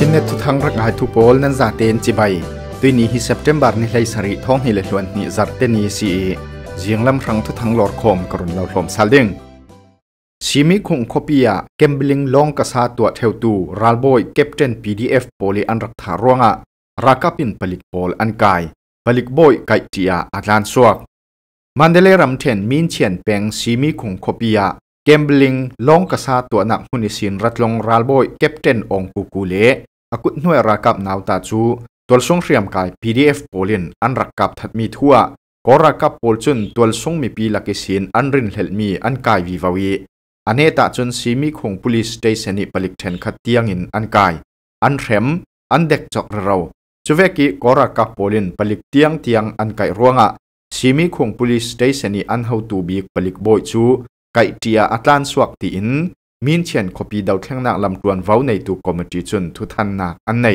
ชินเนทุทังรักไายทุปอลนั้นจาเตนจิบตุยนี้ฮิเซปเทมบาร์นี่เลยสริท้องฮิเลหลวนนี่จัดเตนีซีเจียงลำรังทุทังหลอดคมกรุณเราหลอมซาเด้งชิมิคุงคปียเกมบลิงลองกษัตริย์ตัวเทวตูรัลโบยเก็บเจนพีดีเอฟโพลีอันรักทารวงะรักปินผลิกบอลอันกายลิกบยไกจียอาจารย์สวกมันเดเลรัมเทนมินเชียนเปงชิมิคุงคปียเกมบลิงลงกษัตริย์ตัวนักหุ่นสินรัดลงรัลบอยเก็บเทนองคูกูเลอกุดหน่วยรักับนาวตาจูตัวส่งเรียมกาย PDF โพลินอันรักกับทัดมีทั่วก็รักกับโพลจุนตัวส่งมีปีลักสินอันรินเหลมีอันกายวิวาวีอันเนตาจนซีมีคงพ o l i c e station ปลิกเทนขัดเตียงอินอันกายอันเขมอันเด็กจอกเราจูเวกิก็รักกับโพลินปลิกเตียงเตียงอันกายร่วงะซีมีคงพ o l i c e s t a t i o อันเฮาตูบีกปลิกบอยจูไก่เตียอัตลันสวกตีอินมินเชียนคปีดาวแขทงนักลำตวนวาในตัวคอมมิตี้ชนทุทันนักอันใน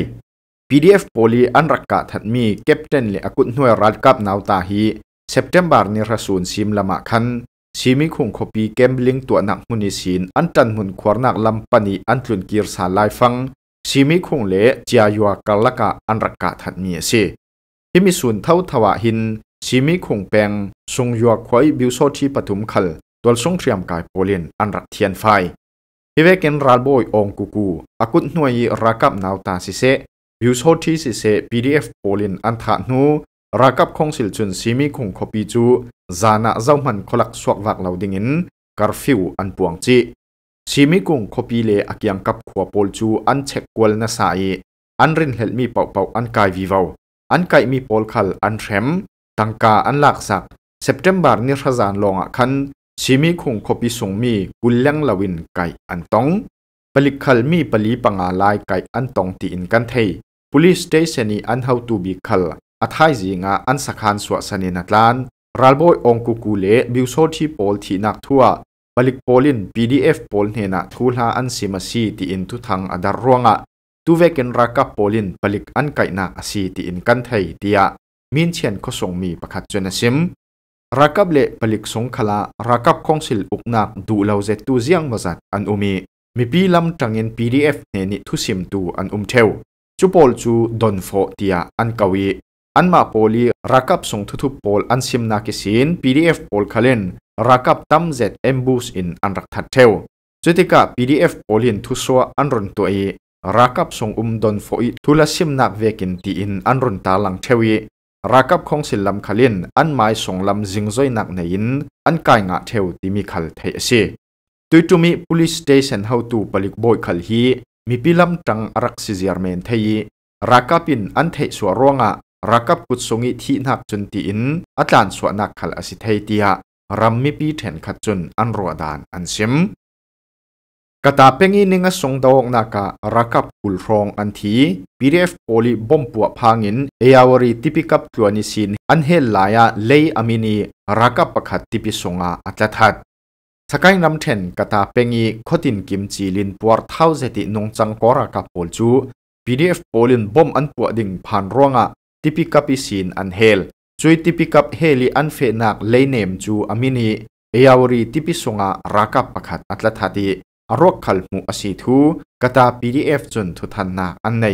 PDF โพลีอันรักกะทัดมีเก็บเต้นเลอกุดหน่วยรัดกับนาวตาฮีเซปเทมบาร์นิรสูนซิมละมาคันซีมิคุงคปีเกมลิงตัวนักมุนิสินอันจันมุนควรนักลำปนีอันจุนกีรสาลายฟังซีมิคุงเลจายวกัลลกะอันรักกะทัดมีสิที่มีส่วนเท่าทวะหินซีมิคุงแปงทรงยัวควยบิวโซที่ปฐุมคัลตัวส่งเตรียมกายโพลินอันรัดเทียนไฟฮิเวกินรัลบอยองกูกู อากุดหน่วยรักับนาวตาสิเซ บิวโซที่สิเซ PDF โพลินอันถานูรักับคงสิลจุนซีมีคงคอปีจูจานะเจ้ามันคลักสวกวักเหล่าดิ่งินกรฟิวอันปวงจีซีมีคงคอปีเลอากียงกับขัวโพลจูอันเช็คกวลนาสายอันรินเฮลมีเป่าเป่าอันกายวิวาอันกายมีโพลคัลอันแทมตังกาอันหลากสักเซปเทมบาร์นิรจานลงอ่ะคันชิมิคงคบิสงมีกุลเลงลาวินไก่อันตองปลิคัลมีปลีปังอาลายไก่อันตองตีอินกันเทย police station นีอันเฮาตูบิคัลอัทายจิงาอันสักานสวสนินัตลานรัลบอยองกุกูเลบิวโซที่โปลที่นักทัวปลิกโปลิน PDF โปลเฮนะทูลาอันซิมาซีตีอินทุทังอดารรวงะตูเวกินรักโปลินปลิกอันไก่นาอซีตีอินกันเทยเตียมินเชียนก็ส่งมีประคัดจนซิม rakap le palik song khala rakap khongsil uknak du lo zet tu ziang mazat an umi mipi lam tangin pdf ne ni thusim tu an um theo chu pol chu don fo tia an kawi an ma poli rakap song thu thu pol an sim na kisin pdf pol khalen rakap tam zet ambush in an rak that theo chutika pdf polin thu so an ron to e rakap song um don fo i thula sim nak vekin ti in an ron ta lang thewi รักับของสิลำขลินอันหมายส่งลำจิงจ้อยหนักในอิน อันกายงะเทวติมีขัลเทศีตุยตุมีพลิสเ e s t a นเฮาตูปลิกบอยขัลฮีมีพิลำจังรักซิจารเมนเทยรักับินอันเทสวรวงะรักับกุศงิทีนักจนตีอินอาจารย์สวนักขัลอสิเทียรำมีปีเทนขจุจนอันรัวดานอันซิมกตาเป็งีนิงสงดอกนักรักับอุลรองอันทีพีเอโอลิบอมปัวพังินเออาวรีติปิกับตัวนิสินอันเฮลลายาเลยอามินีรักับปะขัดติปิสงอาอัตลัดสกายนำเทนกตาเป็งีคดินกิมจีลินปัวเท้าเจตินงจังกอรักับโอลจู PDF โอลินบอมอันปัวดิ่งผ่านร่องะติปิกับอิสินอันเฮลช่วยติปิกับเฮลิอันเฟนักเลยเนมจูอามินีเออาวรีติปิสงอารักับปะขัดอัตลัดีอรกขัลมูอสีทูกตาีีดเอฟจนทุทันนาอันใน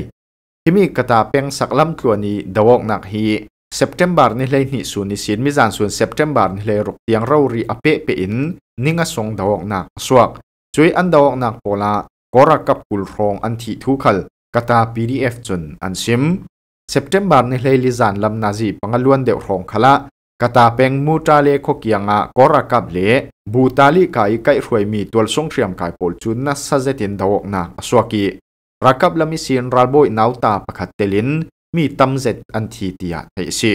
ที่มีกตาเปียงสักลำตัวนี้ดาวกนักฮี September นี่เลยนิส่วนนีสินมิจานส่วน September นี่เลยรกเตียงเรารีอเปะเปอินนิ่งสงดาวกนักสวกช่วยอันดาวกนักโปลากอรักกับกุลรองอันที่ทุขัลกตาีีดเอฟจนอันซิม September นี่เลยลิจานลำนาจีปังลวนเดี่ยวรองขละกตาเป็งมูตาเลขเกียงอ่ะกอรักับเลบูตาลีกายไก่รวยมีตัวส่งเรียมกายปลจุนนัสเจตินดาวนักสวกีรักับลมิสินรัลบอยนาวตาประขัดเตลิน มีตำเซตอันทีติยาไอซี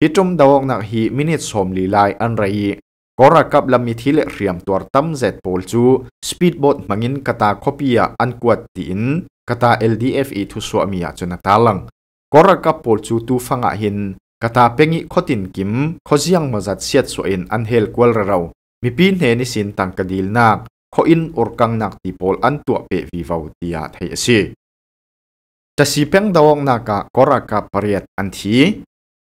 ฮิจุมดาวนักฮีมินิทสมลีลายอันไรกอรักับลมิทิเลเรียมตัวตำเซตปลจูสปีดบอทมังินกตาคบียอันกวดตินกตา LDF อีทุสวมียจนตาลังกอรักับปลจูตูฟังอ่ะหินกตาเป็งิขตินกิมขอเียงมาจัดเสียดส่วนอันเฮลกวลเรามีปีนเฮนิสินตังกดีลนักขออินอุรกังนักตีโพลอันตัวเปวีวาวติยาไทยสีจะสีเป็งดองนักกอรากะปรียดอันที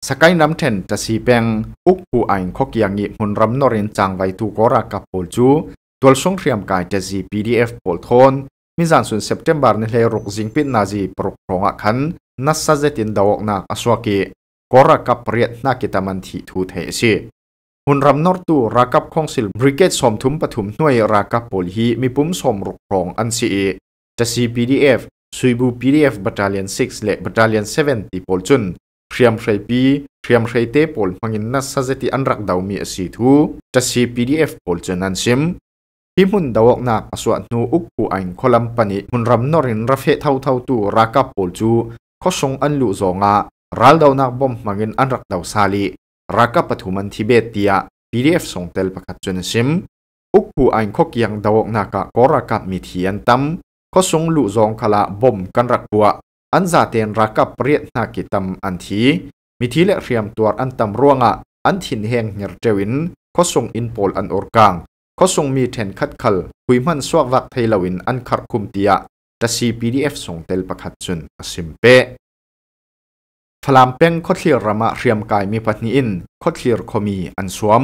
สกายน้ำเทนจะสีเป็งอุกผู้อังขกยงงิมุนรำนรินจังไวทูกอรากะโพลจูตัวส่งเรียมกายจะสีพีดีเอฟโพลทอนมิจันสุนเซปเทมบาร์ในเลรุกซิงปินนาจีปรุกรองอักขันนัสซาเจตินดาวกนักอสวากีกรกับเรียดนากิตามันทีทูเทชีุนรำนอร์ตูรากับคองสิลบริเกตสมทุมปฐุมหน่วยรากับโพลฮีมีปุ่มสมรุกรองอันซีเอจะซีพีดีเอฟซุยบูพีดีเอฟบัตเเลียน6และบัตเเลียน7ที่โพลจุนเรียมใช้ปีเรียมใช้เตโพลมังินนัสซติอันรักดาวมีสีทูจะซีพีดีเอฟโพลจุนนันซิมพิมุนดาวกนักอสวนูอุกปูอังคอลัมปนิมุนรำนอรินรัฟเฮเท่าเท่าตูรากับโพลจูข้อสงอันลุองะรัลดาวนักบอมมังินอันรักดาวซาลีรักกับปฐุมันทิเบตียพีดีเอฟส่งเตลประกาศจนซิมอุกผู้อันคกยังดาวนักกอรักกับมิทียนตัมก็ส่งลุจงคลาบอมกันรักบัว อันซาเตนรักกับเรียนากิตัมอันทีมิทีและเรียมตัวอันตัมร่วงอ่ะอันถินแห่งเนรเจวินก็ส่งอินโพลอันออร์กังก็ส่งมีเทนคัดคัลคุยมันสวกวักไทยลวินอันขัดคุมเตียจะซีพีดีเอฟส่งเตลประกาศจนซิมเปฟลามเป็งคดเสียรมะเรียมกายมีปัจนิอินคดเสียรคมีอันสวม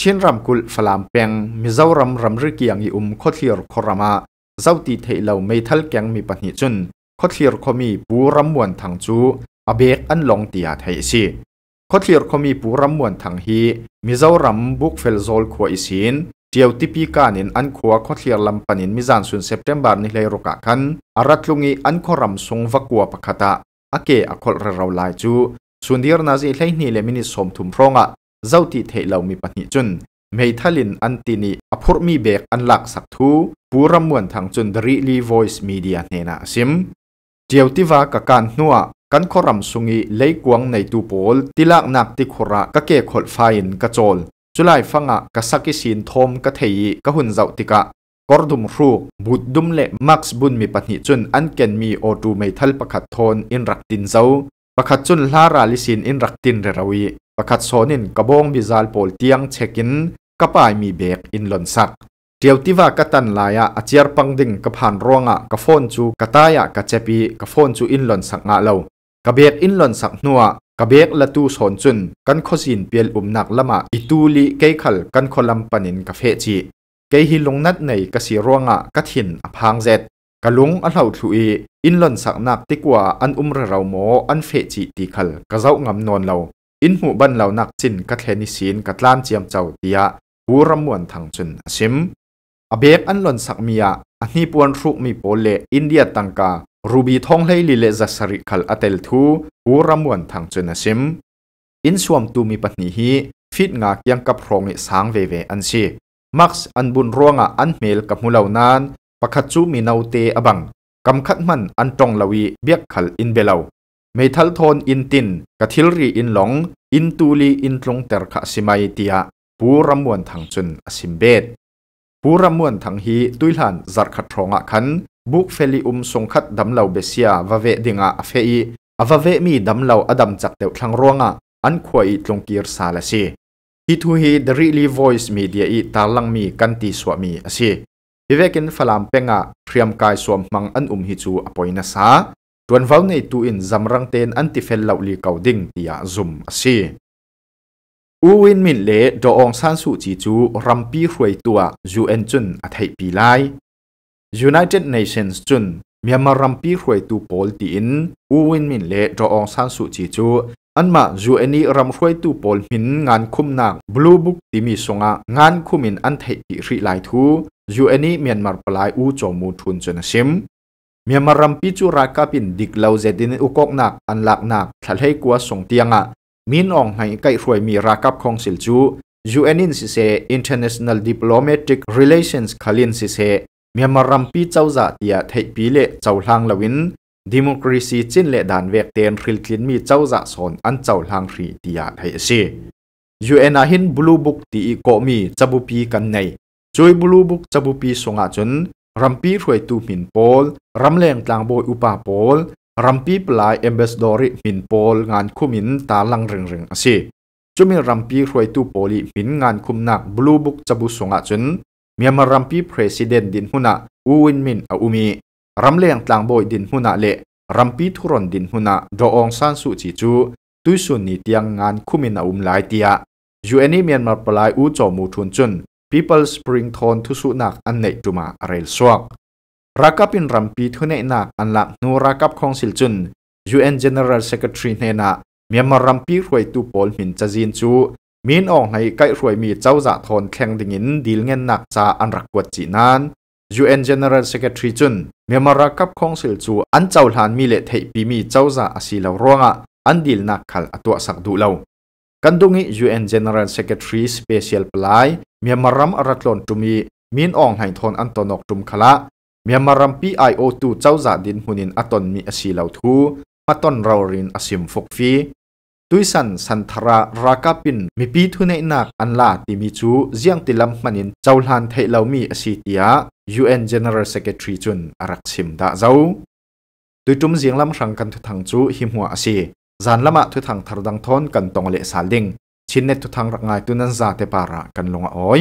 เช่นรำกุลฟลามเป็งมีเจ้ารำรำริกียงอิอุมคดเสียรครมะเจ้าตีเทเหล่าไม่ทัลแกงมีปัจนิจุนคดเสียรคมีปูรำมวนทางจูอเบกอันลงเตียไทยสิคดเสียรคมีปูรำมวนทางฮีมีเจ้ารำบุกเฟลโซลขวอิสินเดียวที่ปีการินอันขัวคดเสียรลำปันินมิจานสุนเซปเทมบาร์นิเลยรกะคันอารัตลุงีอันขรำสงวักัวปะคตะอเกอคอลเราลายจูส่วนเดียร์นาจีเลนี่เลมินิสมทุมพรองะ เจ้าตีเทเลามีปัญจุนเมทัลินอันตินีอภุรมีเบกอันหลักสักทูปูรำมวนทางจุนดรีลีวอยส์มีเดียเนนาซิม เจียวติวากับการนัวกันขรมสุงีเลยกวงในตูโปลติลักนักติคระกะเกขดไฟน์กะโจลจุลไยฟังะกะสักิสินทมกะเทยกะหุนเจ้าติกะกอร์ดุมรูบุดดุมเละมักซ์บุญมีปหาจนอันเกนมีโอตูไม่ทัลประคัดทนอินรักตินเจ้าประคัดจนลาราลิสินอินรักตินเรรวีประคัดโซนินกระบองบิซาลโปลเตียงเช็กินกระป่ายมีเบกอินหลนสักเดียวที่ว่ากตันลายะอาเจียร์ปังดิ่งกระผ่านร่วงะกระฟอนจูกระตายะกระเจปีกระฟอนจูอินหลนสักงาเลวกระเบกอินหลนสักนัวกระเบกละตูสนจุนกันขอสินเปลี่ยนอุมนักละมาอิตูลีเกยขัลกันคอลัมปันินกาเฟจีกฮิลงนัดในกสีร่วงะกถินอพางเจ็ดกลุงอัลเลาทุยอินลนสักนักติกว่า อันอุ้มเราโมอันเฟจิติขลกะเจ้างำนอนเรา อินหูบันเรานักจินกะเทนิสินกะล้านเจียมเจ้าเตียหูรำมวนทางจุนซิม อเบกอันลนสักมียอันนี้ปวนรุกมีโปเลอินเดียตังการูบีทองเลยลิเลจัสริขลอเตลทูหูรำมวนทางจุนซิมอินสวมตูมีปัญหีฟิตงากยังกับโพรงสางเวเวอันชีมักอันบุญร่วงอันเมลกับมูลานันประคัตจูมีนาวเตอบังกำคัดมันอันตรงลวีเบียกขลอินเบลาเมทัลโทนอินตินกะทิลรีอินหลงอินตูลีอินตรงเตอร์คาสิมาไมติยาปูรำมวนทางจุนอสิมเบตปูรำมวนทางฮีตุยหลันจัดขัดทรงะคันบุกเฟลิอุมสงคัดดำเหลาเบเซียวาเวดิงอาเฟอีอาวาเวมีดำเหลาอดัมจักเตวทางร่วงะอันควายตรงกีรซาลาซี thu hi the really voice media i lang mi kanti swami ase hivekin falam penga thiam kai swam mang an um hi chu apoina sa tuan vau nei tu in zamrang ten anti fel lo li kau ding tia zum ase uwin min le do ong san su chi chu rampi hruai tua un chun a thei pi lai united nations chun Myanmar rampi hruai tu pol ti in uwin min le do ong san su chi chu อันมาจูเอนีรำรวยตูปอลหิน งานคุมนางบลูบุกติมีสงะงานคุมินอันเทติริไลทูจูเอนีเมียนมาปลายอูจอมูทุนจนซิมเมียนมารัปิจูราคาปินดิกเลาเจดินอุกอกนักอันหลักนักทะเลกัวสงเตียงะมินองให้ใกลรวยมีราคับของสิลจูจูเอนินสิเซอ international diplomatic relations คลินสิเซเมียนมารัปิเจ้าจ่าเตียเทปีเลเจ้าหลางลวินดิโมคร a ซีจินเลดานเวกเตนริลคลินมีเจ้าจะสอนอันเจ้าหลังรีดิยาให้สิ u าหินบลูบุกตีก็มีจับุปีกันในจวยบลูบุกจับุปีสงอาจนรัมปีรวยตูมินโพลรัมแรงกลางโบยอุปาโพลรัมปีปลายเอมเบสดอริมินโพลงานคุมินตาลังเริงเริงสิจุมีรัมปีรวยตูโพลีมินงานคุมนักบลูบุกจับุสงอาจนเมียมารัมปีประธานดินหุนะอูวินมินอาอุมีรำเลียงต่างบอยดินหุนาเล่รำปีทุรนดินหุนาโดองสันสุจิจูตุยสุนีเตียงงานคุมินาอุมไลายเตียยูเอนีเมียนมาปลายอูจอมูทุนจุนพีเพ l e s p r i n ทอนทุสุนักอันเนตุมาเรลสวกรักกับอินรำปีทุนเนนักอันลักนูรักกับคองสิลจุนยูเ UN g e n e r a ร s เ c r เ t a รีเนนาเมียนมารำปีรวยตุปอลหินจจีนจูมีนออกในใกล้รวยมีเจ้าจะทอนแข่งดิงินดีลเงินหนักจาอันรักกวดจีนัน UN General Secretary chun memora kap council chu an chau hlan mi le thei pi mi chauza asilo ronga an dil na khal atwa sak du lo kandungi UN General Secretary Special Plai memaram aratlon tumi min ong hain thon an tonok tum khala memaram PIO2 chauza din hunin aton mi asilo thu maton rawrin asim fokfi tuisan santhara rakapin mipi thune nak anla timi chu jiang tilam manin chaulan thei lo mi asitia UN General Secretary จุนอารักชิมดาเจ้าดุจุมเสียงลำสังกันทุทังจูหิมหัวอาศีจานละมาทุทังทารดังทอนกันตองเละสาลิงชินเนทุทังรักงายตุนันซาเตปาระกันลงอ้อย